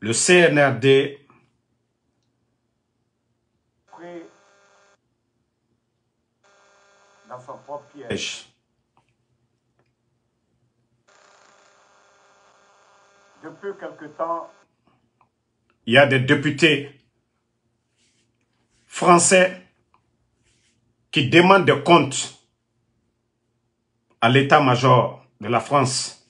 Le CNRD dans son propre piège. Depuis quelque temps, il y a des députés français qui demandent des comptes à l'état-major de la France.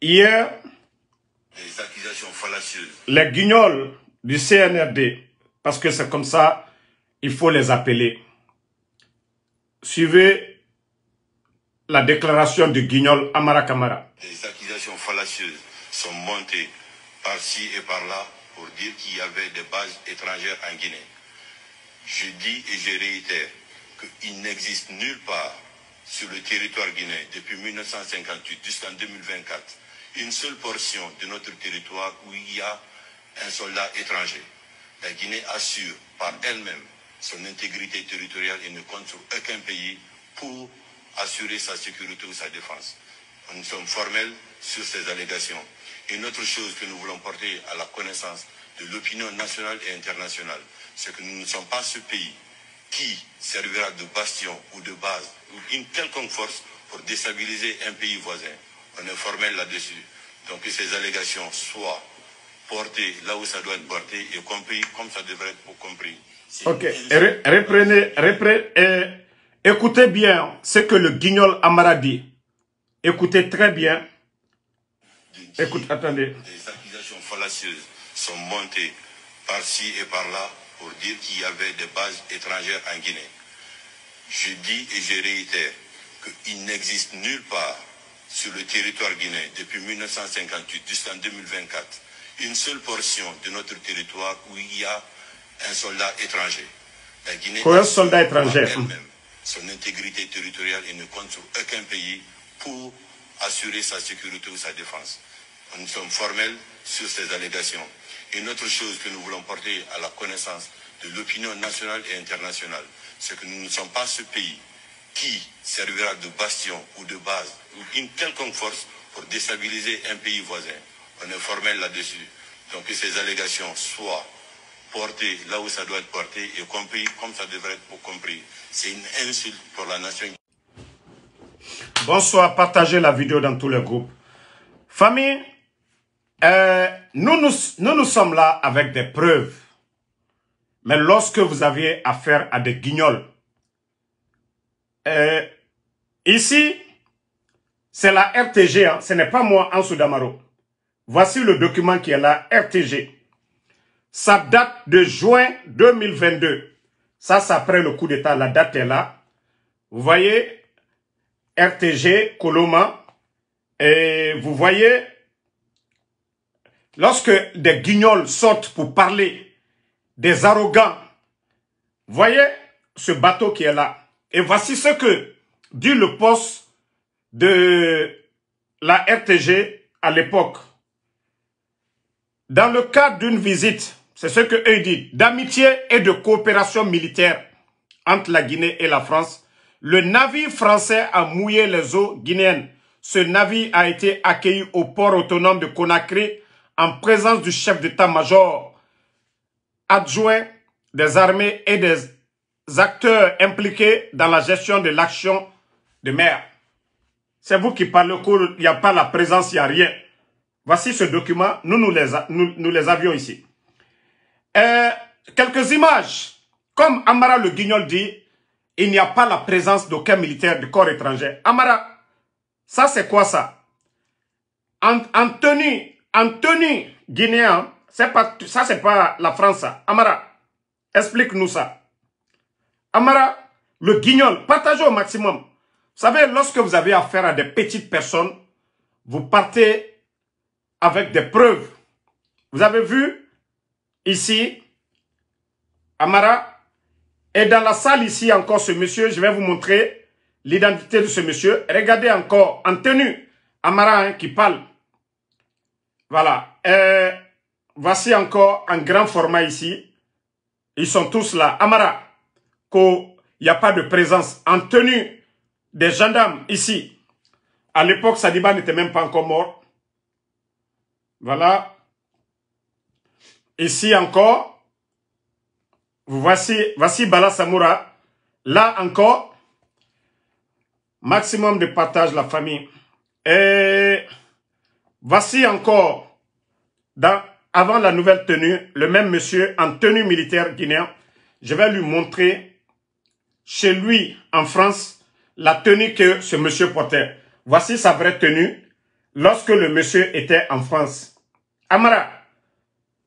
Hier, les guignols du CNRD, parce que c'est comme ça, il faut les appeler. Suivez la déclaration du guignol Amara Kamara. Les accusations fallacieuses sont montées par-ci et par-là pour dire qu'il y avait des bases étrangères en Guinée. Je dis et je réitère qu'il n'existe nulle part sur le territoire guinéen depuis 1958 jusqu'en 2024 une seule portion de notre territoire où il y a un soldat étranger. La Guinée assure par elle-même son intégrité territoriale et ne compte sur aucun pays pour assurer sa sécurité ou sa défense. Nous sommes formels sur ces allégations. Une autre chose que nous voulons porter à la connaissance de l'opinion nationale et internationale, c'est que nous ne sommes pas ce pays qui servira de bastion ou de base ou une quelconque force pour déstabiliser un pays voisin. On est formel là-dessus. Donc que ces allégations soient portées là où ça doit être porté et compris comme ça devrait être compris. Ok, reprenez, reprenez écoutez bien ce que le guignol Amara dit. Écoutez très bien. Écoutez, attendez. Des accusations fallacieuses sont montées par-ci et par-là pour dire qu'il y avait des bases étrangères en Guinée. Je dis et je réitère qu'il n'existe nulle part sur le territoire guinéen depuis 1958 jusqu'en 2024 une seule portion de notre territoire où il y a un soldat étranger. La Guinée un soldat étranger. même son intégrité territoriale et ne compte sur aucun pays pour assurer sa sécurité ou sa défense. Nous sommes formels sur ces allégations. Une autre chose que nous voulons porter à la connaissance de l'opinion nationale et internationale, c'est que nous ne sommes pas ce pays qui servira de bastion ou de base ou une quelconque force pour déstabiliser un pays voisin. On est formel là-dessus. Donc que ces allégations soient portées là où ça doit être porté et compris comme ça devrait être compris. C'est une insulte pour la nation. Bonsoir, partagez la vidéo dans tous les groupes. Famille, euh, nous, nous, nous, nous sommes là avec des preuves. Mais lorsque vous aviez affaire à des guignols, euh, ici, c'est la RTG, hein. ce n'est pas moi, Ansu Damaro. Voici le document qui est là, RTG. Ça date de juin 2022. Ça, c'est après le coup d'État, la date est là. Vous voyez, RTG, Coloma, et vous voyez, lorsque des guignols sortent pour parler des arrogants, voyez ce bateau qui est là. Et voici ce que dit le poste de la RTG à l'époque. Dans le cadre d'une visite, c'est ce que disent, d'amitié et de coopération militaire entre la Guinée et la France, le navire français a mouillé les eaux guinéennes. Ce navire a été accueilli au port autonome de Conakry en présence du chef d'état-major adjoint des armées et des acteurs impliqués dans la gestion de l'action de maire. C'est vous qui parlez au cours, il n'y a pas la présence, il n'y a rien. Voici ce document, nous, nous, les, nous, les avions ici. Euh, quelques images. Comme Amara le Guignol dit, il n'y a pas la présence d'aucun militaire de corps étranger. Amara, ça c'est quoi ça en, en, tenue, en tenue guinéen, pas, ça c'est pas la France. Amara, explique-nous ça. Amara, le guignol, partagez au maximum. Vous savez, lorsque vous avez affaire à des petites personnes, vous partez avec des preuves. Vous avez vu ici, Amara, et dans la salle ici encore ce monsieur, je vais vous montrer l'identité de ce monsieur. Regardez encore, en tenue, Amara hein, qui parle. Voilà. Euh, voici encore un grand format ici. Ils sont tous là. Amara, qu'il n'y a pas de présence en tenue des gendarmes ici. À l'époque, Sadiba n'était même pas encore mort. Voilà. Ici encore, voici, voici Bala Samoura. Là encore, maximum de partage la famille. Et voici encore, avant la nouvelle tenue, le même monsieur en tenue militaire guinéen. Je vais lui montrer chez lui en France la tenue que ce monsieur portait. Voici sa vraie tenue lorsque le monsieur était en France. Amara,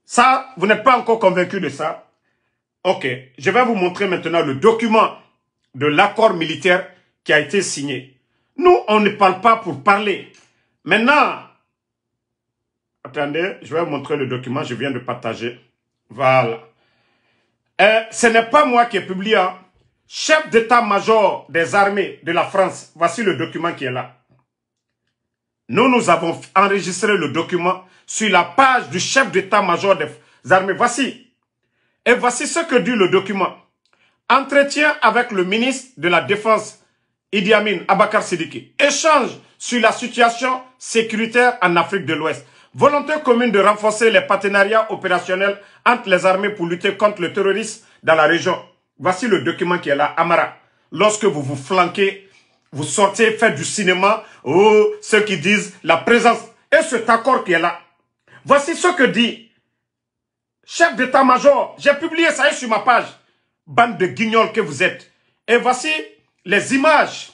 ça, vous n'êtes pas encore convaincu de ça Ok, je vais vous montrer maintenant le document de l'accord militaire qui a été signé. Nous, on ne parle pas pour parler. Maintenant, attendez, je vais vous montrer le document, je viens de partager. Voilà. Euh, ce n'est pas moi qui ai publié, hein chef d'état-major des armées de la France. Voici le document qui est là. Nous, nous avons enregistré le document sur la page du chef d'état-major des armées. Voici. Et voici ce que dit le document. Entretien avec le ministre de la Défense, Idi Amin Abakar Sidiki. Échange sur la situation sécuritaire en Afrique de l'Ouest. Volonté commune de renforcer les partenariats opérationnels entre les armées pour lutter contre le terrorisme dans la région. Voici le document qui est là, Amara. Lorsque vous vous flanquez, vous sortez, faites du cinéma, oh, ceux qui disent la présence et cet accord qui est là. Voici ce que dit chef d'état-major. J'ai publié ça sur ma page. Bande de guignols que vous êtes. Et voici les images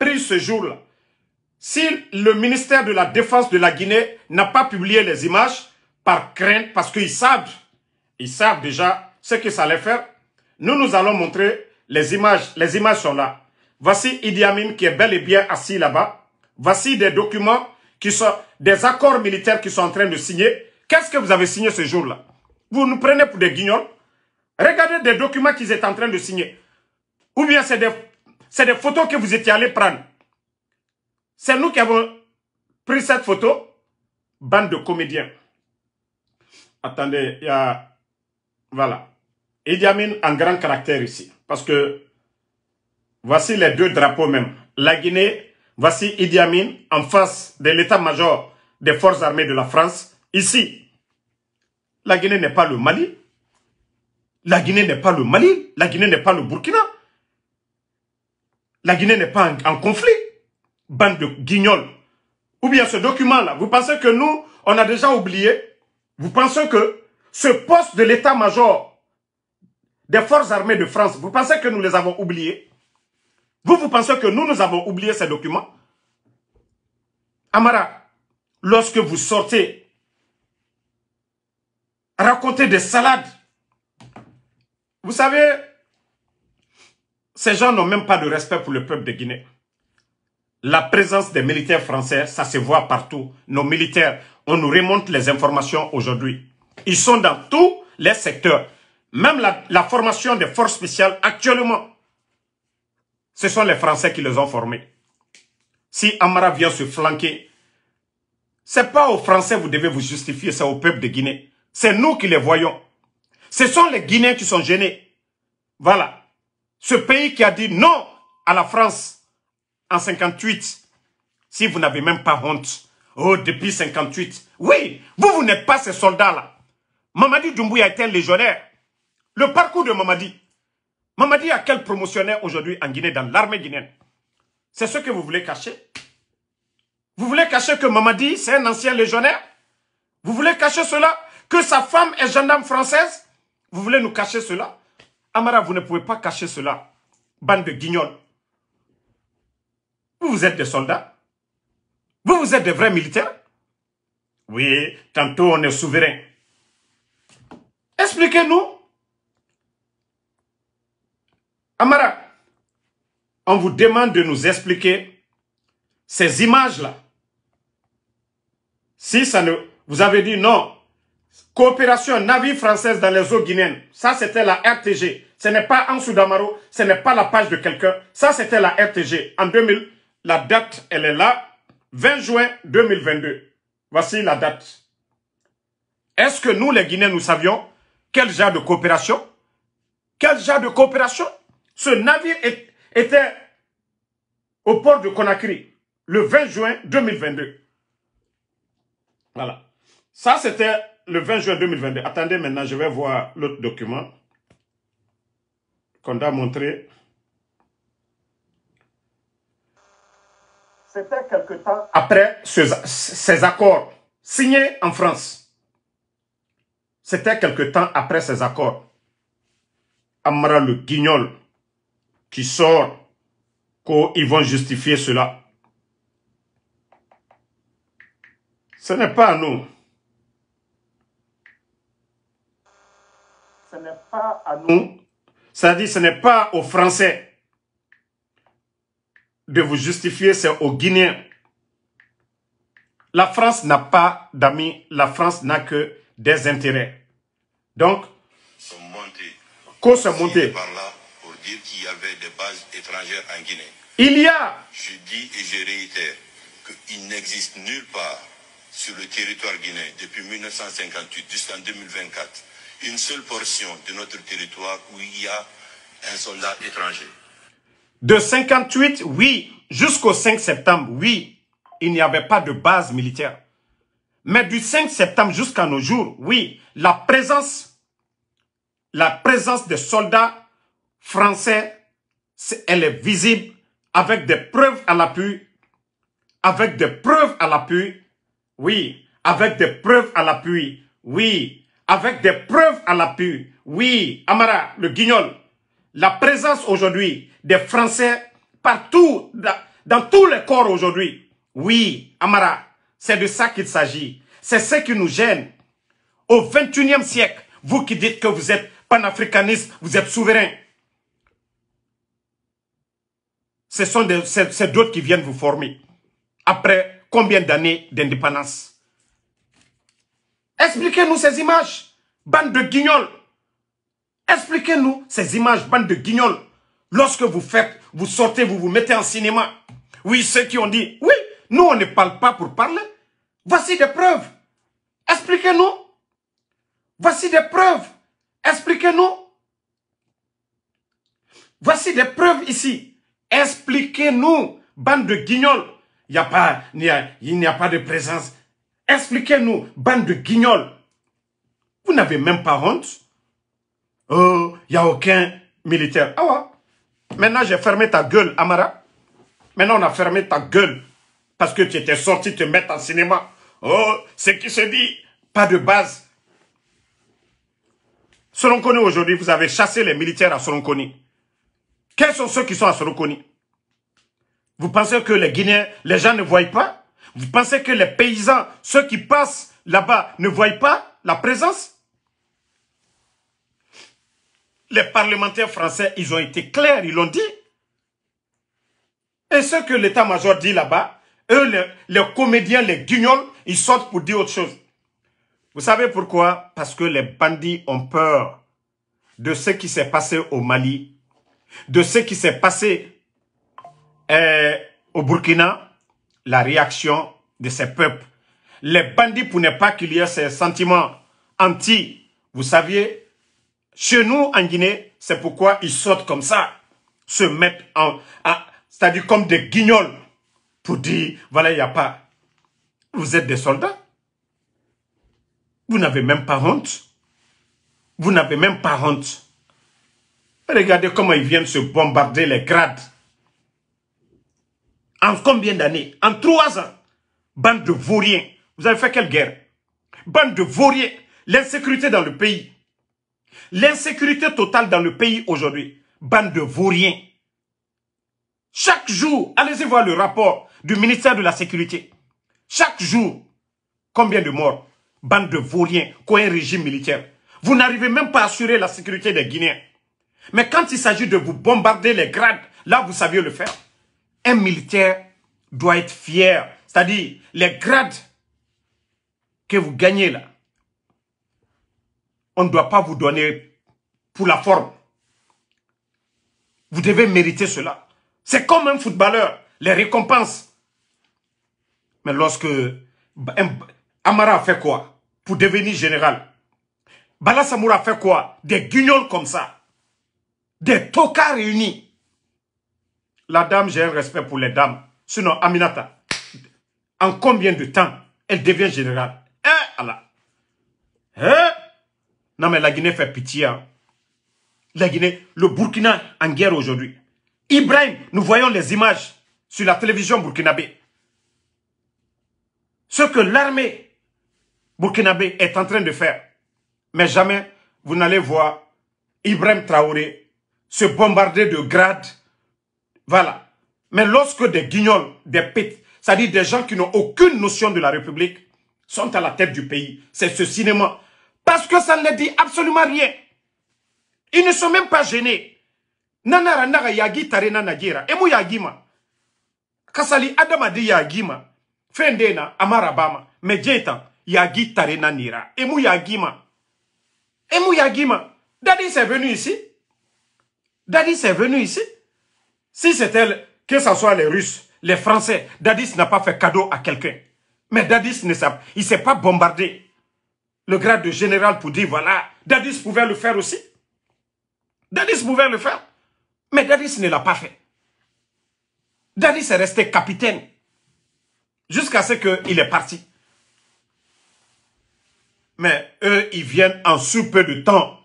prises ce jour-là. Si le ministère de la Défense de la Guinée n'a pas publié les images, par crainte, parce qu'ils savent, ils savent déjà ce que ça allait faire, nous nous allons montrer les images. Les images sont là. Voici Idi Amin qui est bel et bien assis là-bas. Voici des documents qui sont des accords militaires qui sont en train de signer. Qu'est-ce que vous avez signé ce jour-là Vous nous prenez pour des guignols Regardez des documents qu'ils étaient en train de signer. Ou bien c'est des, des photos que vous étiez allés prendre. C'est nous qui avons pris cette photo. Bande de comédiens. Attendez, il y a... Voilà. Idi Amin en grand caractère ici. Parce que voici les deux drapeaux même. La Guinée, voici Idi Amin en face de l'état-major des forces armées de la France, ici. La Guinée n'est pas le Mali. La Guinée n'est pas le Mali. La Guinée n'est pas le Burkina. La Guinée n'est pas en, conflit. Bande de guignols. Ou bien ce document-là, vous pensez que nous, on a déjà oublié Vous pensez que ce poste de l'état-major des forces armées de France, vous pensez que nous les avons oubliés Vous, vous pensez que nous, nous avons oublié ces documents Amara, lorsque vous sortez, racontez des salades. Vous savez, ces gens n'ont même pas de respect pour le peuple de Guinée. La présence des militaires français, ça se voit partout. Nos militaires, on nous remonte les informations aujourd'hui. Ils sont dans tous les secteurs. Même la, formation des forces spéciales actuellement, ce sont les Français qui les ont formés. Si Amara vient se flanquer, c'est pas aux Français vous devez vous justifier, c'est au peuple de Guinée. C'est nous qui les voyons. Ce sont les Guinéens qui sont gênés. Voilà. Ce pays qui a dit non à la France en 58. Si vous n'avez même pas honte. Oh, depuis 58. Oui, vous, vous n'êtes pas ces soldats-là. Mamadi Doumbouya était un légionnaire. Le parcours de Mamadi. Mamadi a quel promotionnaire aujourd'hui en Guinée, dans l'armée guinéenne C'est ce que vous voulez cacher Vous voulez cacher que Mamadi, c'est un ancien légionnaire Vous voulez cacher cela Que sa femme est gendarme française Vous voulez nous cacher cela Amara, vous ne pouvez pas cacher cela. Bande de guignols. Vous, vous êtes des soldats. Vous, vous êtes des vrais militaires. Oui, tantôt on est souverain. Expliquez-nous Amara, on vous demande de nous expliquer ces images-là. Si ça ne... Vous avez dit non. Coopération navire française dans les eaux guinéennes. Ça, c'était la RTG. Ce n'est pas en Soudamaro. Ce n'est pas la page de quelqu'un. Ça, c'était la RTG. En 2000, la date, elle est là. 20 juin 2022. Voici la date. Est-ce que nous, les Guinéens, nous savions quel genre de coopération Quel genre de coopération ce navire était au port de Conakry le 20 juin 2022. Voilà. Ça, c'était le 20 juin 2022. Attendez maintenant, je vais voir l'autre document qu'on a montré. C'était quelque temps après ces accords signés en France. C'était quelque temps après ces accords. Amara le Guignol, qui sort qu'ils vont justifier cela. Ce n'est pas à nous. Ce n'est pas à nous. Ça dit, ce n'est pas aux Français de vous justifier, c'est aux Guinéens. La France n'a pas d'amis, la France n'a que des intérêts. Donc, se monter. par qu'il y avait des bases étrangères en Guinée. Il y a. Je dis et je réitère qu'il n'existe nulle part sur le territoire guinéen depuis 1958 jusqu'en 2024 une seule portion de notre territoire où il y a un soldat étranger. De 58, oui, jusqu'au 5 septembre, oui, il n'y avait pas de base militaire. Mais du 5 septembre jusqu'à nos jours, oui, la présence, la présence des soldats français, elle est visible avec des preuves à l'appui, avec des preuves à l'appui, oui, avec des preuves à l'appui, oui, avec des preuves à l'appui, oui, Amara, le guignol, la présence aujourd'hui des Français partout, dans, tous les corps aujourd'hui, oui, Amara, c'est de ça qu'il s'agit, c'est ce qui nous gêne. Au 21e siècle, vous qui dites que vous êtes panafricaniste, vous êtes souverain, ce sont ces d'autres qui viennent vous former. Après combien d'années d'indépendance Expliquez-nous ces images, bande de guignols. Expliquez-nous ces images, bande de guignols. Lorsque vous faites, vous sortez, vous vous mettez en cinéma. Oui, ceux qui ont dit, oui, nous on ne parle pas pour parler. Voici des preuves. Expliquez-nous. Voici des preuves. Expliquez-nous. Voici des preuves ici. Expliquez-nous, bande de guignols. Il n'y a, pas, a pas de présence. Expliquez-nous, bande de guignols. Vous n'avez même pas honte. Oh, il n'y a aucun militaire. Ah ouais. Maintenant, j'ai fermé ta gueule, Amara. Maintenant, on a fermé ta gueule. Parce que tu étais sorti te mettre en cinéma. Oh, ce qui se dit, pas de base. Koni aujourd'hui, vous avez chassé les militaires à Koni. Quels sont ceux qui sont à reconnaître Vous pensez que les Guinéens, les gens ne voient pas Vous pensez que les paysans, ceux qui passent là-bas, ne voient pas la présence Les parlementaires français, ils ont été clairs, ils l'ont dit. Et ce que l'état-major dit là-bas, eux, les, les, comédiens, les guignols, ils sortent pour dire autre chose. Vous savez pourquoi Parce que les bandits ont peur de ce qui s'est passé au Mali de ce qui s'est passé euh, au Burkina, la réaction de ces peuples. Les bandits, pour ne pas qu'il y ait ces sentiments anti, vous saviez, chez nous, en Guinée, c'est pourquoi ils sortent comme ça, se mettent en... C'est-à-dire comme des guignols, pour dire, voilà, il n'y a pas... Vous êtes des soldats. Vous n'avez même pas honte. Vous n'avez même pas honte. Regardez comment ils viennent se bombarder les grades. En combien d'années En trois ans. Bande de vauriens. Vous avez fait quelle guerre Bande de vauriens. L'insécurité dans le pays. L'insécurité totale dans le pays aujourd'hui. Bande de vauriens. Chaque jour, allez-y voir le rapport du ministère de la Sécurité. Chaque jour, combien de morts Bande de vauriens, quoi un régime militaire. Vous n'arrivez même pas à assurer la sécurité des Guinéens. Mais quand il s'agit de vous bombarder les grades, là, vous saviez le faire. Un militaire doit être fier. C'est-à-dire, les grades que vous gagnez là, on ne doit pas vous donner pour la forme. Vous devez mériter cela. C'est comme un footballeur, les récompenses. Mais lorsque Amara a fait quoi pour devenir général Bala Samoura fait quoi Des guignols comme ça des tocas réunis. La dame, j'ai un respect pour les dames. Sinon, Aminata, en combien de temps elle devient générale Eh, Allah hein? Non, mais la Guinée fait pitié. Hein. La Guinée, le Burkina en guerre aujourd'hui. Ibrahim, nous voyons les images sur la télévision burkinabé. Ce que l'armée burkinabé est en train de faire. Mais jamais vous n'allez voir Ibrahim Traoré se bombarder de grades. Voilà. Mais lorsque des guignols, des pétes, c'est-à-dire des gens qui n'ont aucune notion de la République, sont à la tête du pays, c'est ce cinéma. Parce que ça ne dit absolument rien. Ils ne sont même pas gênés. Nanara nara yagi tare nanagira. Emu yagima. Kasali Di yagima. Fendena amarabama. Mejeta yagi tare Nira. Emu yagima. Emu yagima. Daddy c'est venu ici. Dadis est venu ici. Si c'était, que ce soit les Russes, les Français, Dadis n'a pas fait cadeau à quelqu'un. Mais Dadis ne il s'est pas bombardé. Le grade de général pour dire, voilà, Dadis pouvait le faire aussi. Dadis pouvait le faire. Mais Dadis ne l'a pas fait. Dadis est resté capitaine. Jusqu'à ce qu'il est parti. Mais eux, ils viennent en sous peu de temps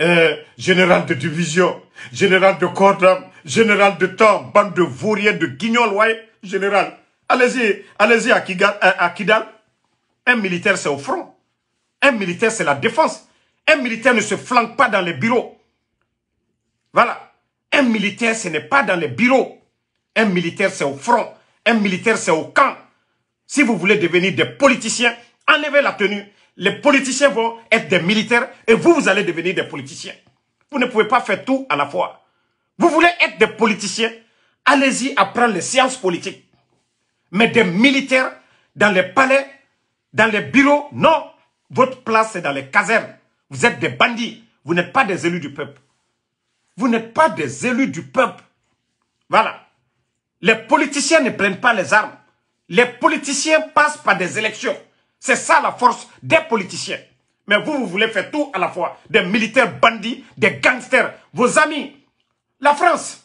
euh, général de division, général de corps général de temps, bande de vauriens, de guignols, général. Allez-y, allez-y à, euh, à Kidal. Un militaire, c'est au front. Un militaire, c'est la défense. Un militaire ne se flanque pas dans les bureaux. Voilà. Un militaire, ce n'est pas dans les bureaux. Un militaire, c'est au front. Un militaire, c'est au camp. Si vous voulez devenir des politiciens, enlevez la tenue les politiciens vont être des militaires et vous, vous allez devenir des politiciens. Vous ne pouvez pas faire tout à la fois. Vous voulez être des politiciens, allez-y apprendre les sciences politiques. Mais des militaires dans les palais, dans les bureaux, non. Votre place, est dans les casernes. Vous êtes des bandits. Vous n'êtes pas des élus du peuple. Vous n'êtes pas des élus du peuple. Voilà. Les politiciens ne prennent pas les armes. Les politiciens passent par des élections. C'est ça la force des politiciens. Mais vous, vous voulez faire tout à la fois. Des militaires bandits, des gangsters, vos amis. La France.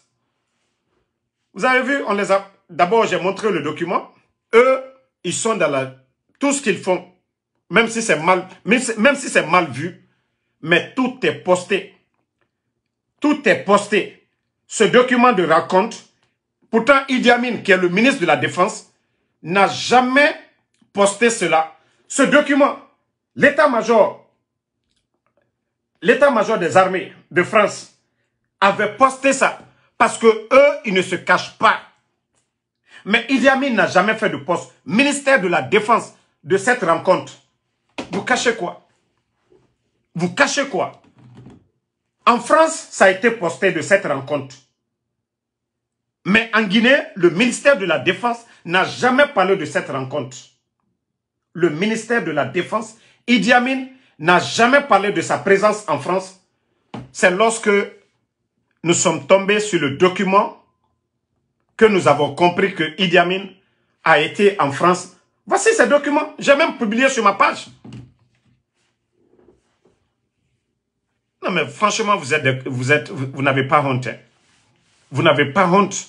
Vous avez vu, on les a... D'abord, j'ai montré le document. Eux, ils sont dans la... Tout ce qu'ils font, même si c'est mal, même c'est mal vu, mais tout est posté. Tout est posté. Ce document de raconte, pourtant Idi Amin, qui est le ministre de la Défense, n'a jamais posté cela ce document, l'état-major, l'état-major des armées de France avait posté ça parce que eux, ils ne se cachent pas. Mais Idi Amin n'a jamais fait de poste ministère de la Défense de cette rencontre. Vous cachez quoi Vous cachez quoi En France, ça a été posté de cette rencontre. Mais en Guinée, le ministère de la Défense n'a jamais parlé de cette rencontre le ministère de la Défense, Idi Amin n'a jamais parlé de sa présence en France. C'est lorsque nous sommes tombés sur le document que nous avons compris que Idi Amin a été en France. Voici ces documents. J'ai même publié sur ma page. Non mais franchement, vous êtes, vous êtes, vous n'avez pas honte. Hein. Vous n'avez pas honte.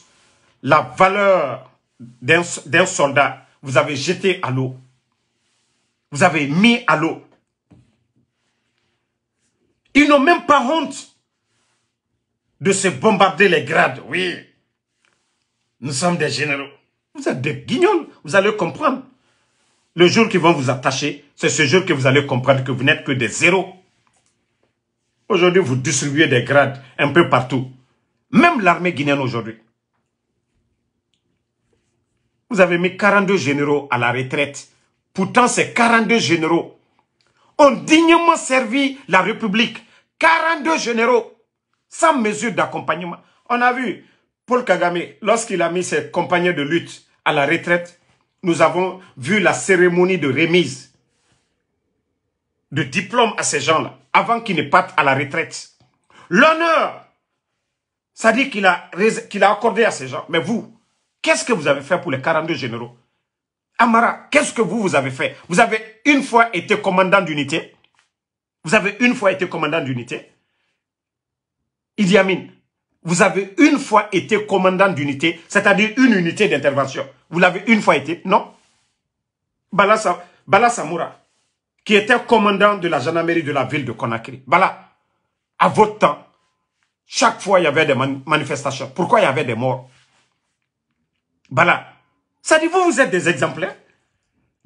La valeur d'un soldat, vous avez jeté à l'eau vous avez mis à l'eau. Ils n'ont même pas honte de se bombarder les grades. Oui, nous sommes des généraux. Vous êtes des guignols, vous allez comprendre. Le jour qu'ils vont vous attacher, c'est ce jour que vous allez comprendre que vous n'êtes que des zéros. Aujourd'hui, vous distribuez des grades un peu partout. Même l'armée guinéenne aujourd'hui. Vous avez mis 42 généraux à la retraite Pourtant, ces 42 généraux ont dignement servi la République. 42 généraux, sans mesure d'accompagnement. On a vu Paul Kagame, lorsqu'il a mis ses compagnons de lutte à la retraite, nous avons vu la cérémonie de remise de diplôme à ces gens-là, avant qu'ils ne partent à la retraite. L'honneur, ça dit qu'il a, a accordé à ces gens. Mais vous, qu'est-ce que vous avez fait pour les 42 généraux Amara, qu'est-ce que vous, vous avez fait Vous avez une fois été commandant d'unité. Vous avez une fois été commandant d'unité. Idi Amin, vous avez une fois été commandant d'unité, c'est-à-dire une unité d'intervention. Vous l'avez une fois été, non Bala, Samoura, qui était commandant de la gendarmerie de la ville de Conakry. Bala, à votre temps, chaque fois il y avait des manifestations. Pourquoi il y avait des morts Bala, ça dit, vous, vous êtes des exemplaires.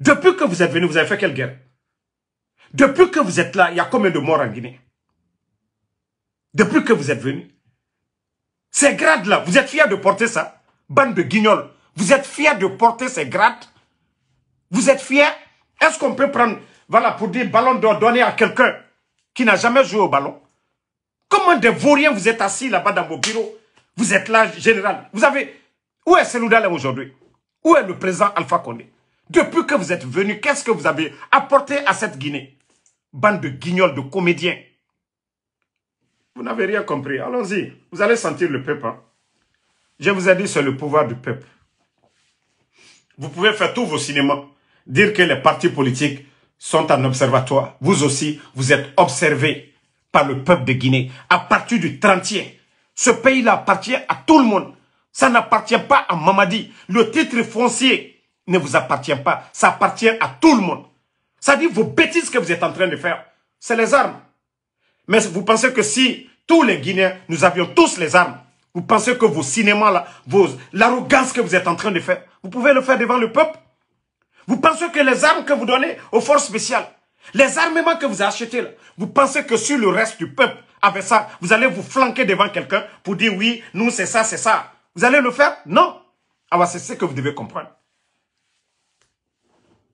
Depuis que vous êtes venus, vous avez fait quelle guerre Depuis que vous êtes là, il y a combien de morts en Guinée Depuis que vous êtes venus Ces grades-là, vous êtes fiers de porter ça Bande de guignols, vous êtes fiers de porter ces grades Vous êtes fiers Est-ce qu'on peut prendre, voilà, pour dire ballon d'or donné à quelqu'un qui n'a jamais joué au ballon Comment des vauriens vous êtes assis là-bas dans vos bureaux Vous êtes là, général. Vous avez... Où est Seloudalem aujourd'hui où est le président Alpha Condé Depuis que vous êtes venu, qu'est-ce que vous avez apporté à cette Guinée Bande de guignols, de comédiens. Vous n'avez rien compris. Allons-y. Vous allez sentir le peuple. Hein. Je vous ai dit, c'est le pouvoir du peuple. Vous pouvez faire tous vos cinémas. Dire que les partis politiques sont en observatoire. Vous aussi, vous êtes observés par le peuple de Guinée. À partir du 30e, ce pays-là appartient à tout le monde. Ça n'appartient pas à Mamadi. Le titre foncier ne vous appartient pas. Ça appartient à tout le monde. Ça dit vos bêtises que vous êtes en train de faire. C'est les armes. Mais vous pensez que si tous les Guinéens, nous avions tous les armes, vous pensez que vos cinémas, là, vos, l'arrogance que vous êtes en train de faire, vous pouvez le faire devant le peuple Vous pensez que les armes que vous donnez aux forces spéciales, les armements que vous achetez, là, vous pensez que sur le reste du peuple, avec ça, vous allez vous flanquer devant quelqu'un pour dire oui, nous c'est ça, c'est ça. Vous allez le faire Non. Alors ah bah, c'est ce que vous devez comprendre.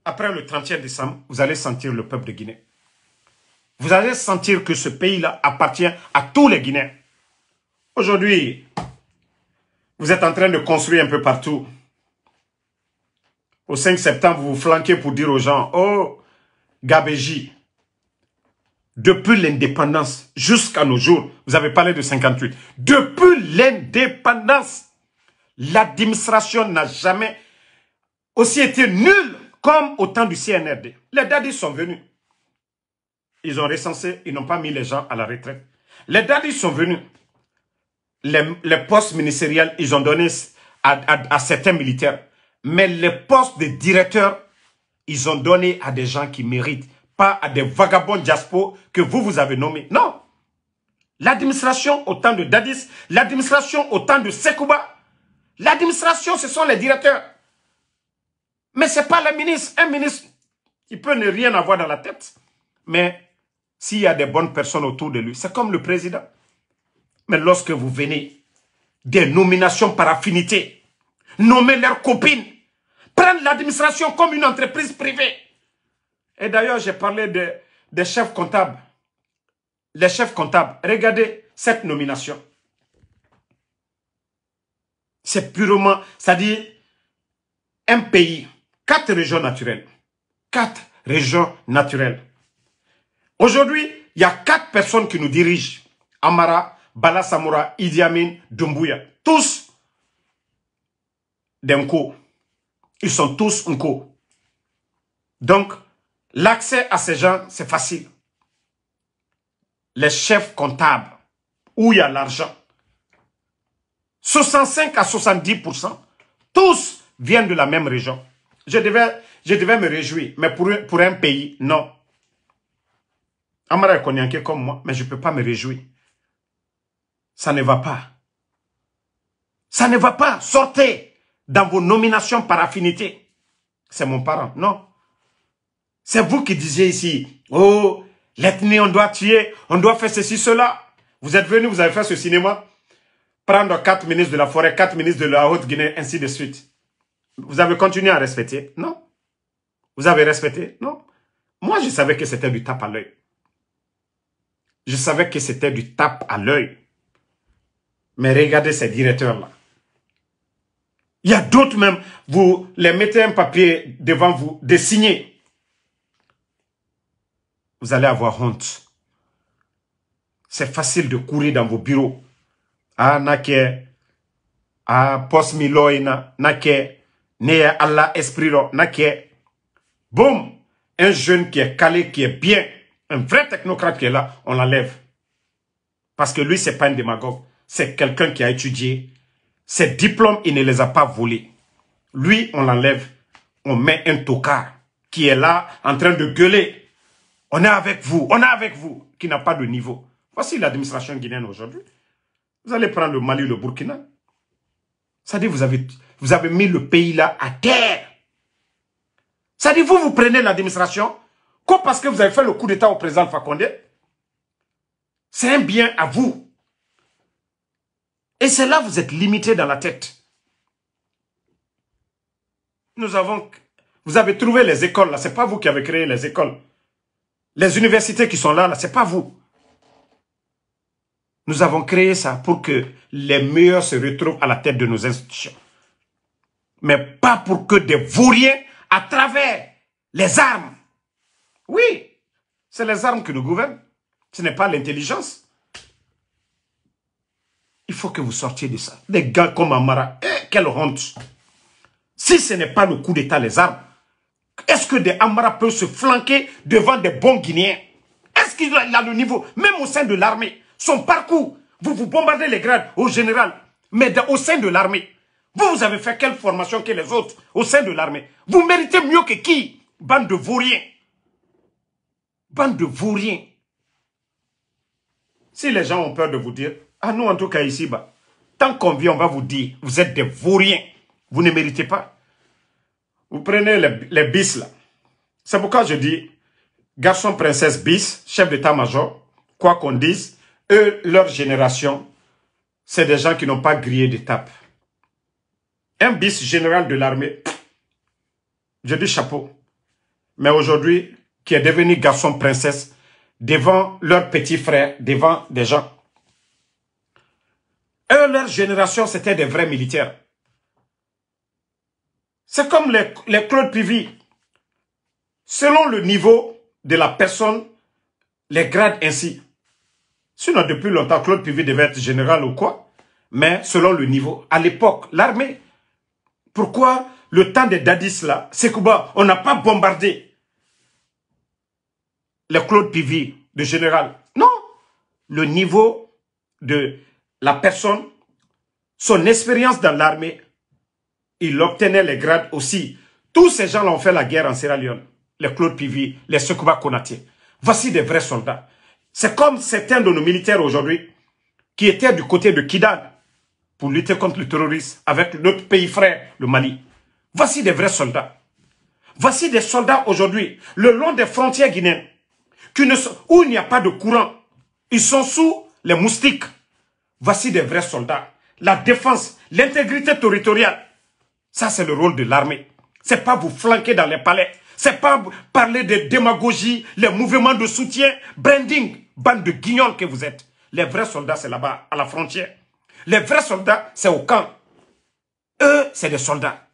Après le 31 décembre, vous allez sentir le peuple de Guinée. Vous allez sentir que ce pays-là appartient à tous les Guinéens. Aujourd'hui, vous êtes en train de construire un peu partout. Au 5 septembre, vous vous flanquez pour dire aux gens, oh, Gabéji, depuis l'indépendance jusqu'à nos jours, vous avez parlé de 58, depuis l'indépendance, l'administration n'a jamais aussi été nulle comme au temps du CNRD. Les dadis sont venus. Ils ont recensé, ils n'ont pas mis les gens à la retraite. Les dadis sont venus. Les, postes ministériels, ils ont donné à, certains militaires. Mais les postes de directeurs, ils ont donné à des gens qui méritent, pas à des vagabonds diaspo que vous, vous avez nommés. Non. L'administration au temps de Dadis, l'administration au temps de Sekouba, L'administration, ce sont les directeurs. Mais ce n'est pas le ministre. Un ministre qui peut ne rien avoir dans la tête, mais s'il y a des bonnes personnes autour de lui, c'est comme le président. Mais lorsque vous venez, des nominations par affinité, nommer leurs copines, prendre l'administration comme une entreprise privée. Et d'ailleurs, j'ai parlé des chefs comptables. Les chefs comptables, regardez cette nomination c'est purement, c'est-à-dire un pays, quatre régions naturelles. Quatre régions naturelles. Aujourd'hui, il y a quatre personnes qui nous dirigent. Amara, Bala Samoura, Idi Dumbuya. Tous des Ils sont tous Unco. Donc, l'accès à ces gens, c'est facile. Les chefs comptables, où il y a l'argent, 65 à 70%, tous viennent de la même région. Je devais, je devais me réjouir, mais pour, pour un pays, non. Amara est comme moi, mais je ne peux pas me réjouir. Ça ne va pas. Ça ne va pas. Sortez dans vos nominations par affinité. C'est mon parent. Non. C'est vous qui disiez ici, oh, l'ethnie, on doit tuer, on doit faire ceci, cela. Vous êtes venu, vous avez fait ce cinéma prendre quatre ministres de la forêt, quatre ministres de la Haute-Guinée, ainsi de suite. Vous avez continué à respecter Non. Vous avez respecté Non. Moi, je savais que c'était du tape à l'œil. Je savais que c'était du tape à l'œil. Mais regardez ces directeurs-là. Il y a d'autres même, vous les mettez un papier devant vous, de signer. Vous allez avoir honte. C'est facile de courir dans vos bureaux ah nake a n'a nake allah esprit nake boum un jeune qui est calé qui est bien un vrai technocrate qui est là on l'enlève parce que lui c'est pas un démagogue c'est quelqu'un qui a étudié ses diplômes il ne les a pas volés lui on l'enlève on met un tocard qui est là en train de gueuler on est avec vous on est avec vous qui n'a pas de niveau voici l'administration guinéenne aujourd'hui vous allez prendre le Mali, le Burkina. Ça dit, vous avez, vous avez mis le pays là à terre. Ça dit, vous, vous prenez l'administration Quoi parce que vous avez fait le coup d'État au président Fakonde. C'est un bien à vous. Et c'est là que vous êtes limité dans la tête. Nous avons... Vous avez trouvé les écoles là, c'est pas vous qui avez créé les écoles. Les universités qui sont là, là, n'est pas vous. Nous avons créé ça pour que les meilleurs se retrouvent à la tête de nos institutions. Mais pas pour que des vauriens, à travers les armes, oui, c'est les armes que nous gouvernent, ce n'est pas l'intelligence. Il faut que vous sortiez de ça. Des gars comme Amara, eh, quelle honte. Si ce n'est pas le coup d'État, les armes, est-ce que des Amara peuvent se flanquer devant des bons Guinéens Est-ce qu'ils ont le niveau, même au sein de l'armée son parcours. Vous vous bombardez les grades au général, mais au sein de l'armée. Vous, vous avez fait quelle formation que les autres au sein de l'armée Vous méritez mieux que qui Bande de vauriens. Bande de vauriens. Si les gens ont peur de vous dire, ah nous en tout cas ici-bas, tant qu'on vit, on va vous dire, vous êtes des vauriens. Vous ne méritez pas. Vous prenez les, les bis là. C'est pourquoi je dis, garçon, princesse, bis, chef d'état-major, quoi qu'on dise, eux, leur génération, c'est des gens qui n'ont pas grillé d'étape. Un bis général de l'armée, je dis chapeau. Mais aujourd'hui, qui est devenu garçon princesse, devant leurs petits frères, devant des gens. Eux, leur génération, c'était des vrais militaires. C'est comme les, les Claude Pivy. Selon le niveau de la personne, les grades ainsi. Sinon, depuis longtemps, Claude Pivy devait être général ou quoi. Mais selon le niveau, à l'époque, l'armée, pourquoi le temps des dadis là, Secuba, on n'a pas bombardé le Claude Pivy de général Non, le niveau de la personne, son expérience dans l'armée, il obtenait les grades aussi. Tous ces gens l'ont fait la guerre en Sierra Leone. Les Claude Pivy, les Sekouba Konaté. Voici des vrais soldats. C'est comme certains de nos militaires aujourd'hui qui étaient du côté de Kidal pour lutter contre le terrorisme avec notre pays frère, le Mali. Voici des vrais soldats. Voici des soldats aujourd'hui, le long des frontières guinéennes, qui ne où il n'y a pas de courant. Ils sont sous les moustiques. Voici des vrais soldats. La défense, l'intégrité territoriale, ça c'est le rôle de l'armée. C'est pas vous flanquer dans les palais. C'est pas parler de démagogie, les mouvements de soutien, branding bande de guignols que vous êtes. Les vrais soldats, c'est là-bas, à la frontière. Les vrais soldats, c'est au camp. Eux, c'est des soldats.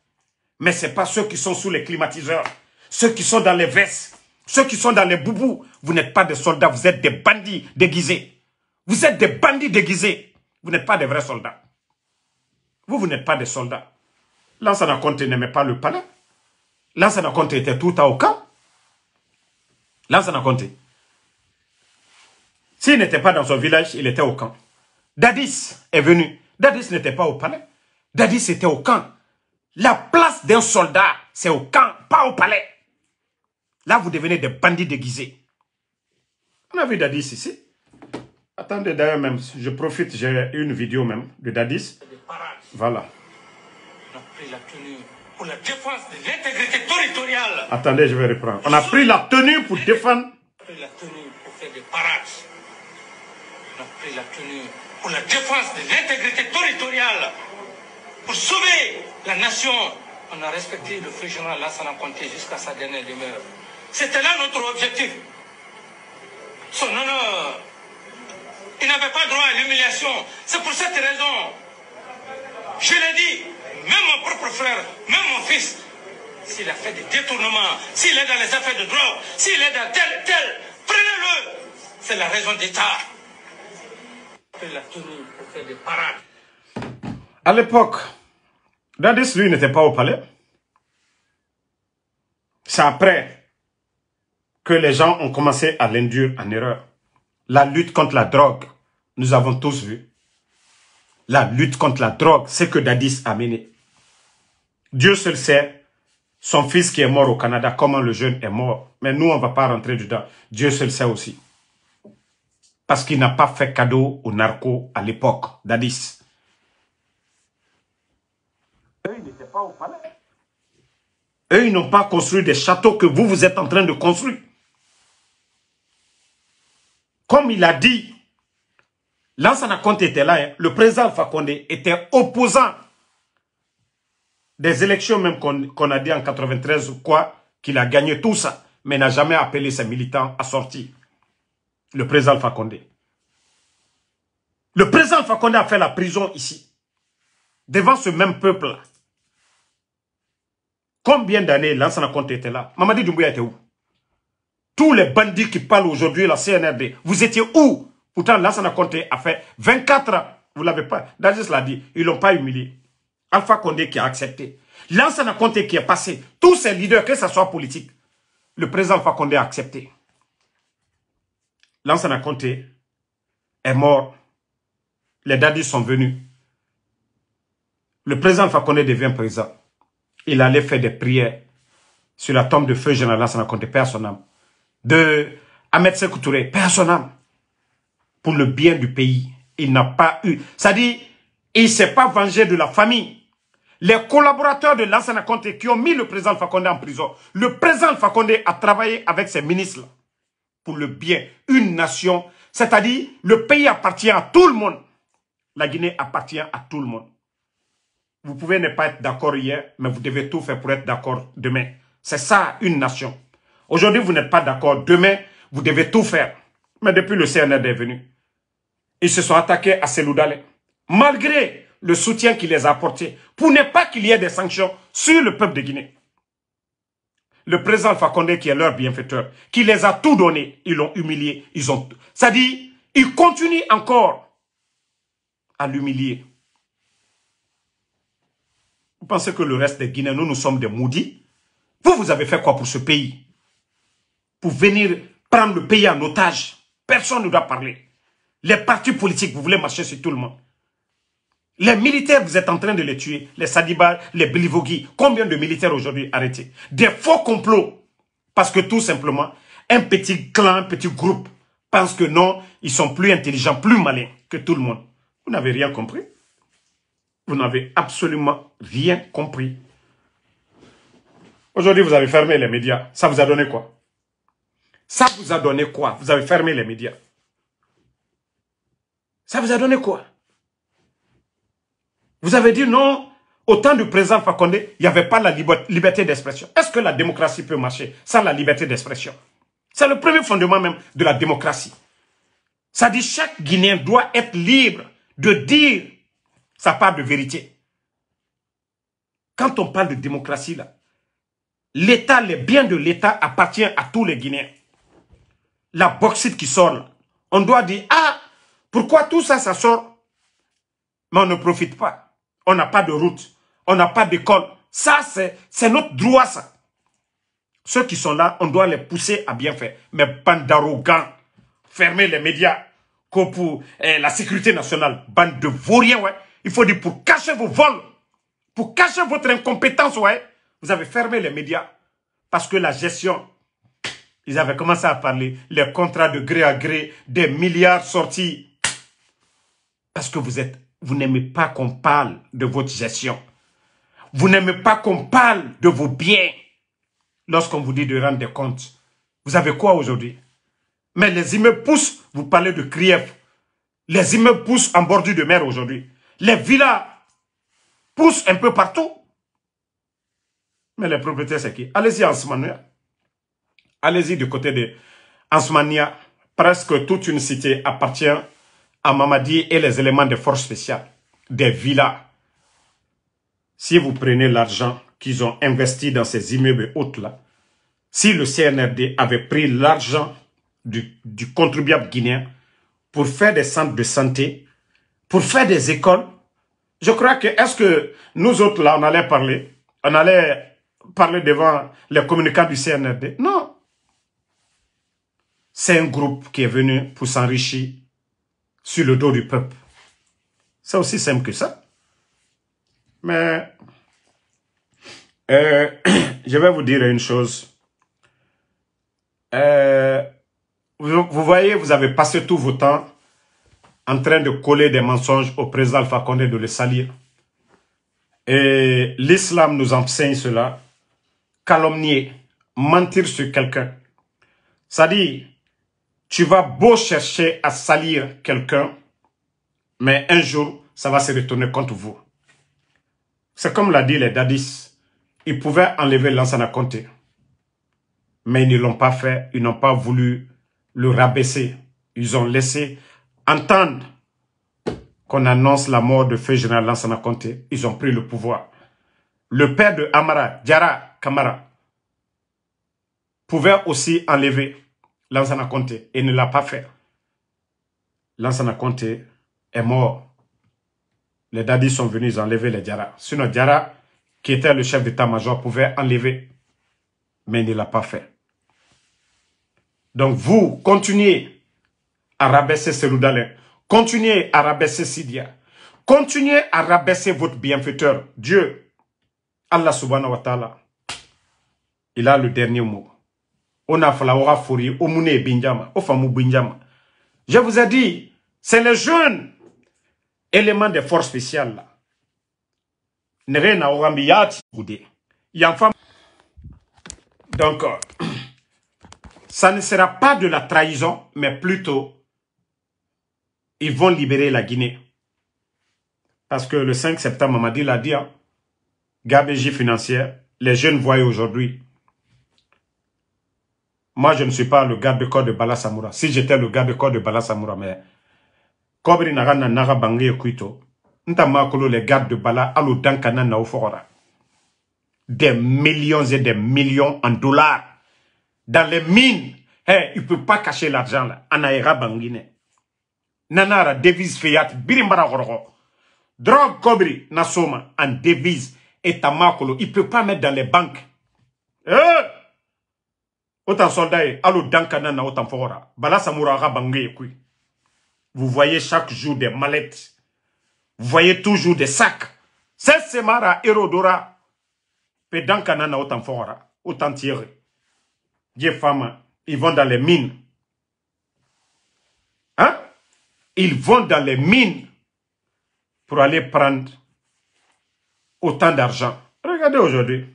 Mais ce n'est pas ceux qui sont sous les climatiseurs, ceux qui sont dans les vestes, ceux qui sont dans les boubous. Vous n'êtes pas des soldats, vous êtes des bandits déguisés. Vous êtes des bandits déguisés. Vous n'êtes pas des vrais soldats. Vous, vous n'êtes pas des soldats. L'ancien compté, n'aimait pas le palais. n'a compté, était tout à au camp. n'a compté. S'il n'était pas dans son village, il était au camp. Dadis est venu. Dadis n'était pas au palais. Dadis était au camp. La place d'un soldat, c'est au camp, pas au palais. Là, vous devenez des bandits déguisés. On a vu Dadis ici. Attendez d'ailleurs même, je profite, j'ai une vidéo même de Dadis. Voilà. On a pris la tenue pour la défense de l'intégrité territoriale. Attendez, je vais reprendre. On a pris la tenue pour défendre. On a pris la tenue pour faire des parades pris la tenue pour la défense de l'intégrité territoriale, pour sauver la nation. On a respecté le feu général Lassana Conté jusqu'à sa dernière demeure. C'était là notre objectif. Son honneur, il n'avait pas droit à l'humiliation. C'est pour cette raison, je l'ai dit, même mon propre frère, même mon fils, s'il a fait des détournements, s'il est dans les affaires de drogue, s'il est dans tel, tel, prenez-le. C'est la raison d'État. À l'époque, Dadis, lui, n'était pas au palais. C'est après que les gens ont commencé à l'induire en erreur. La lutte contre la drogue, nous avons tous vu. La lutte contre la drogue, c'est que Dadis a mené. Dieu seul sait, son fils qui est mort au Canada, comment le jeune est mort. Mais nous, on va pas rentrer dedans. Dieu seul sait aussi parce qu'il n'a pas fait cadeau aux narcos à l'époque Dadis. Eux, ils n'étaient pas au palais. Eux, ils n'ont pas construit des châteaux que vous, vous êtes en train de construire. Comme il a dit, Lansana Conte était là, hein. le président Fakonde était opposant des élections même qu'on a dit en 93 ou quoi, qu'il a gagné tout ça, mais n'a jamais appelé ses militants à sortir le président Alpha Condé. Le président Alpha a fait la prison ici, devant ce même peuple-là. Combien d'années Lansana Comté était là Mamadi Doumbouya était où Tous les bandits qui parlent aujourd'hui, la CNRD, vous étiez où Pourtant, Lansana Conté a fait 24 ans. Vous l'avez pas. Dajis l'a dit, ils ne l'ont pas humilié. Alpha Condé qui a accepté. Lansana Conté qui est passé. Tous ces leaders, que ce soit politique, le président Alpha a accepté. Lansana Conté est mort. Les dadis sont venus. Le président Fakonde devient présent. Il allait faire des prières sur la tombe de feu général Lansana Conté, père son âme. De Ahmed Sekou Touré, âme. Pour le bien du pays. Il n'a pas eu. Ça dit, il ne s'est pas vengé de la famille. Les collaborateurs de Lansana Comté qui ont mis le président Fakonde en prison. Le président Fakonde a travaillé avec ces ministres-là pour le bien, une nation, c'est-à-dire le pays appartient à tout le monde. La Guinée appartient à tout le monde. Vous pouvez ne pas être d'accord hier, mais vous devez tout faire pour être d'accord demain. C'est ça, une nation. Aujourd'hui, vous n'êtes pas d'accord. Demain, vous devez tout faire. Mais depuis le CNR est venu, ils se sont attaqués à Seloudalé. Malgré le soutien qui les a apporté, pour ne pas qu'il y ait des sanctions sur le peuple de Guinée le président Fakonde qui est leur bienfaiteur, qui les a tout donné, ils l'ont humilié, ils ont... Ça dit, ils continuent encore à l'humilier. Vous pensez que le reste des Guinéens, nous, nous sommes des maudits Vous, vous avez fait quoi pour ce pays Pour venir prendre le pays en otage Personne ne doit parler. Les partis politiques, vous voulez marcher sur tout le monde. Les militaires, vous êtes en train de les tuer. Les Sadiba, les Blivogui. Combien de militaires aujourd'hui arrêtés Des faux complots. Parce que tout simplement, un petit clan, un petit groupe pense que non, ils sont plus intelligents, plus malins que tout le monde. Vous n'avez rien compris. Vous n'avez absolument rien compris. Aujourd'hui, vous avez fermé les médias. Ça vous a donné quoi Ça vous a donné quoi Vous avez fermé les médias. Ça vous a donné quoi vous avez dit non, au temps du président Fakonde, il n'y avait pas la liberté d'expression. Est-ce que la démocratie peut marcher sans la liberté d'expression C'est le premier fondement même de la démocratie. Ça dit chaque Guinéen doit être libre de dire sa part de vérité. Quand on parle de démocratie, là, l'État, les biens de l'État appartiennent à tous les Guinéens. La bauxite qui sort, on doit dire, ah, pourquoi tout ça, ça sort Mais on ne profite pas on n'a pas de route, on n'a pas d'école. Ça, c'est notre droit, ça. Ceux qui sont là, on doit les pousser à bien faire. Mais bande d'arrogants, fermez les médias pour eh, la sécurité nationale, bande de vauriens, ouais. Il faut dire pour cacher vos vols, pour cacher votre incompétence, ouais. Vous avez fermé les médias parce que la gestion, ils avaient commencé à parler, les contrats de gré à gré, des milliards sortis. Parce que vous êtes vous n'aimez pas qu'on parle de votre gestion. Vous n'aimez pas qu'on parle de vos biens lorsqu'on vous dit de rendre des comptes. Vous avez quoi aujourd'hui Mais les immeubles poussent, vous parlez de Kriev. Les immeubles poussent en bordure de mer aujourd'hui. Les villas poussent un peu partout. Mais les propriétaires, c'est qui Allez-y en Allez-y du côté de En Presque toute une cité appartient à Mamadi et les éléments des forces spéciales, des villas. Si vous prenez l'argent qu'ils ont investi dans ces immeubles hautes-là, si le CNRD avait pris l'argent du, du contribuable guinéen pour faire des centres de santé, pour faire des écoles, je crois que, est-ce que nous autres là, on allait parler, on allait parler devant les communicants du CNRD Non. C'est un groupe qui est venu pour s'enrichir sur le dos du peuple. C'est aussi simple que ça. Mais euh, je vais vous dire une chose. Euh, vous, voyez, vous avez passé tout vos temps en train de coller des mensonges au président Alpha Condé de le salir. Et l'islam nous enseigne cela. Calomnier, mentir sur quelqu'un. Ça dit, tu vas beau chercher à salir quelqu'un, mais un jour, ça va se retourner contre vous. C'est comme l'a dit les dadis. Ils pouvaient enlever Lansana Conté. Mais ils ne l'ont pas fait. Ils n'ont pas voulu le rabaisser. Ils ont laissé entendre qu'on annonce la mort de feu général Lansana Conté. Ils ont pris le pouvoir. Le père de Amara, Diara Kamara, pouvait aussi enlever. Lansana Conte, et ne l'a pas fait. Lansana Conte est mort. Les dadis sont venus enlever les Djara. Sinon, Djara, qui était le chef d'état-major, pouvait enlever. Mais il ne l'a pas fait. Donc vous, continuez à rabaisser Seloudalin. Continuez à rabaisser Sidia. Continuez à rabaisser votre bienfaiteur, Dieu. Allah subhanahu wa ta'ala. Il a le dernier mot. On a Je vous ai dit, c'est les jeunes éléments des forces spéciales. Là. Donc, euh, ça ne sera pas de la trahison, mais plutôt, ils vont libérer la Guinée. Parce que le 5 septembre, Mamadi l'a dit, hein, financière, les jeunes voient aujourd'hui moi, je ne suis pas le garde-corps de Bala Samoura. Si j'étais le garde-corps de Bala Samoura, mais... Kobri nagana naga bangé kuito. Nta makolo les gardes de Bala, allo dankana na Des millions et des millions en dollars. Dans les mines. hey, il peut pas cacher l'argent là. Anaera bangine. Nanara, devise fiat, birimbara ko Drogue Kobri, Nasoma, en devise, et tamakolo. Il peut pas mettre dans les banques. Eh! autant soldat allo dankanana autant fora bala samuraga vous voyez chaque jour des mallettes vous voyez toujours des sacs c'est semara erodora pe dankanana autant fora autant tirer des femmes ils vont dans les mines hein ils vont dans les mines pour aller prendre autant d'argent regardez aujourd'hui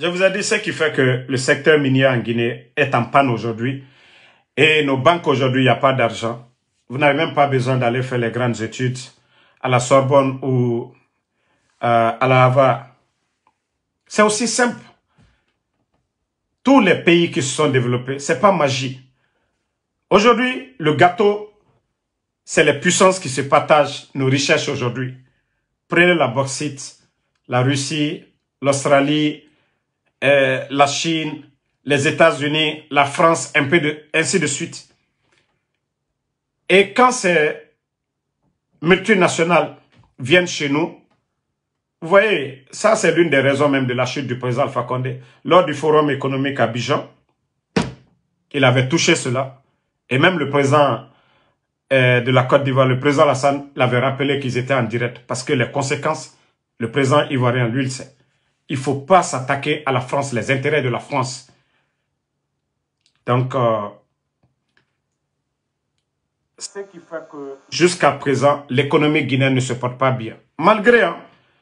je vous ai dit ce qui fait que le secteur minier en Guinée est en panne aujourd'hui. Et nos banques aujourd'hui, il n'y a pas d'argent. Vous n'avez même pas besoin d'aller faire les grandes études à la Sorbonne ou euh, à la Hava. C'est aussi simple. Tous les pays qui se sont développés, ce n'est pas magie. Aujourd'hui, le gâteau, c'est les puissances qui se partagent nos richesses aujourd'hui. Prenez la bauxite, la Russie, l'Australie, euh, la Chine, les États-Unis, la France, un peu de, ainsi de suite. Et quand ces multinationales viennent chez nous, vous voyez, ça c'est l'une des raisons même de la chute du président Alpha Condé. Lors du forum économique à Bijan, il avait touché cela. Et même le président euh, de la Côte d'Ivoire, le président Lassane, l'avait rappelé qu'ils étaient en direct. Parce que les conséquences, le président ivoirien, lui, le sait il ne faut pas s'attaquer à la France, les intérêts de la France. Donc, euh, ce fait que jusqu'à présent, l'économie guinéenne ne se porte pas bien. Malgré hein,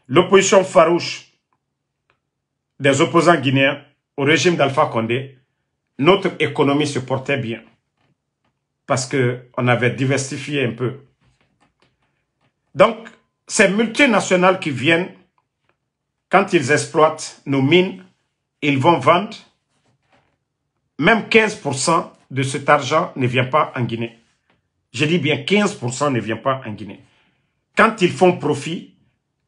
l'opposition farouche des opposants guinéens au régime d'Alpha Condé, notre économie se portait bien parce qu'on avait diversifié un peu. Donc, ces multinationales qui viennent quand ils exploitent nos mines, ils vont vendre. Même 15% de cet argent ne vient pas en Guinée. Je dis bien 15% ne vient pas en Guinée. Quand ils font profit,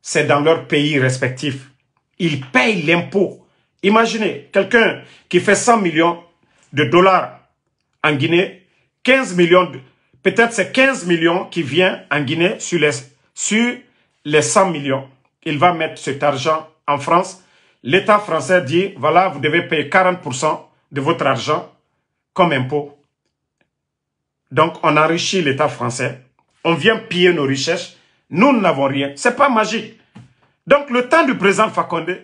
c'est dans leur pays respectif. Ils payent l'impôt. Imaginez quelqu'un qui fait 100 millions de dollars en Guinée, 15 millions, peut-être c'est 15 millions qui vient en Guinée sur les, sur les 100 millions il va mettre cet argent en France. L'État français dit, voilà, vous devez payer 40% de votre argent comme impôt. Donc, on enrichit l'État français. On vient piller nos richesses. Nous n'avons rien. C'est pas magique. Donc, le temps du président Fakonde,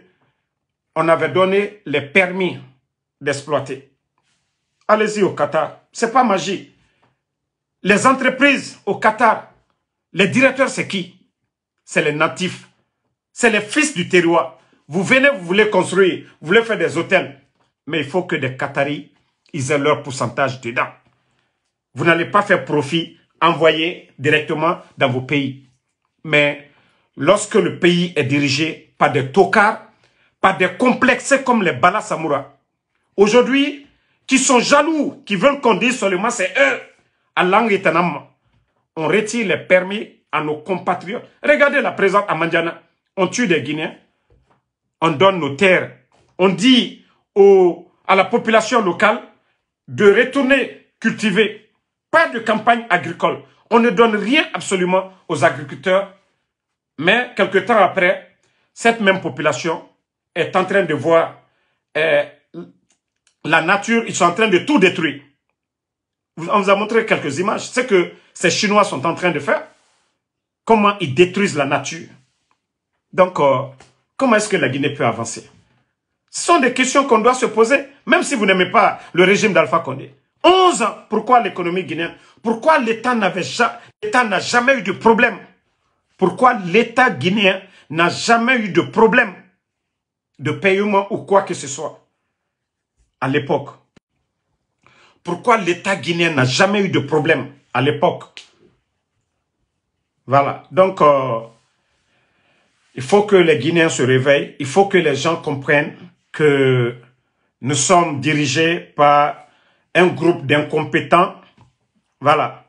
on avait donné les permis d'exploiter. Allez-y au Qatar. C'est pas magique. Les entreprises au Qatar, les directeurs, c'est qui C'est les natifs. C'est les fils du terroir. Vous venez, vous voulez construire, vous voulez faire des hôtels. Mais il faut que des Qataris, ils aient leur pourcentage dedans. Vous n'allez pas faire profit envoyé directement dans vos pays. Mais lorsque le pays est dirigé par des tocards, par des complexes comme les Bala Samoura, aujourd'hui, qui sont jaloux, qui veulent qu'on dise seulement c'est eux, à langue on retire les permis à nos compatriotes. Regardez la présence à Mandiana on tue des Guinéens, on donne nos terres, on dit à la population locale de retourner cultiver. Pas de campagne agricole. On ne donne rien absolument aux agriculteurs. Mais quelques temps après, cette même population est en train de voir euh, la nature, ils sont en train de tout détruire. On vous a montré quelques images. C'est que ces Chinois sont en train de faire. Comment ils détruisent la nature. Donc, euh, comment est-ce que la Guinée peut avancer Ce sont des questions qu'on doit se poser, même si vous n'aimez pas le régime d'Alpha Condé. 11 ans, pourquoi l'économie guinéenne Pourquoi l'État n'a jamais eu de problème Pourquoi l'État guinéen n'a jamais eu de problème de paiement ou quoi que ce soit à l'époque Pourquoi l'État guinéen n'a jamais eu de problème à l'époque Voilà. Donc, euh, il faut que les Guinéens se réveillent. Il faut que les gens comprennent que nous sommes dirigés par un groupe d'incompétents. Voilà.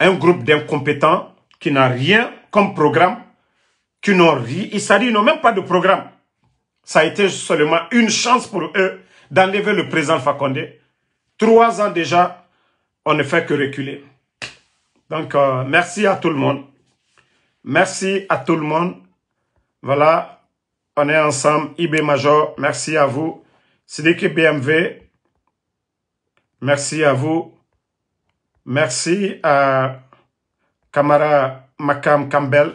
Un groupe d'incompétents qui n'a rien comme programme, qui n'ont rien. Ils n'ont même pas de programme. Ça a été seulement une chance pour eux d'enlever le président Fakonde. Trois ans déjà, on ne fait que reculer. Donc, euh, merci à tout le monde. Merci à tout le monde. Voilà, on est ensemble. IB Major, merci à vous. Sidi BMV, merci à vous. Merci à Kamara Makam Campbell.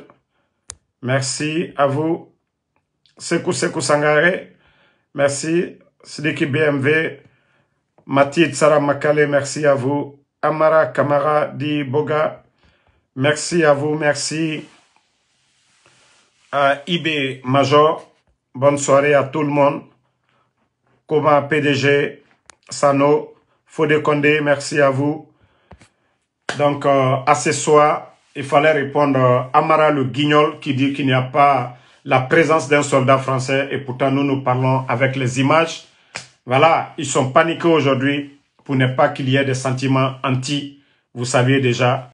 Merci à vous. Sekou Sekou Sangare. Merci. Sidi BMV. Mathieu Sarah Makale. Merci à vous. Amara Kamara Di Boga. Merci à vous. Merci. Euh, IB Major. Bonne soirée à tout le monde. Coma PDG, Sano, Fodé Condé, merci à vous. Donc, euh, à ce soir, il fallait répondre à euh, Amara le Guignol qui dit qu'il n'y a pas la présence d'un soldat français et pourtant nous nous parlons avec les images. Voilà, ils sont paniqués aujourd'hui pour ne pas qu'il y ait des sentiments anti, vous saviez déjà.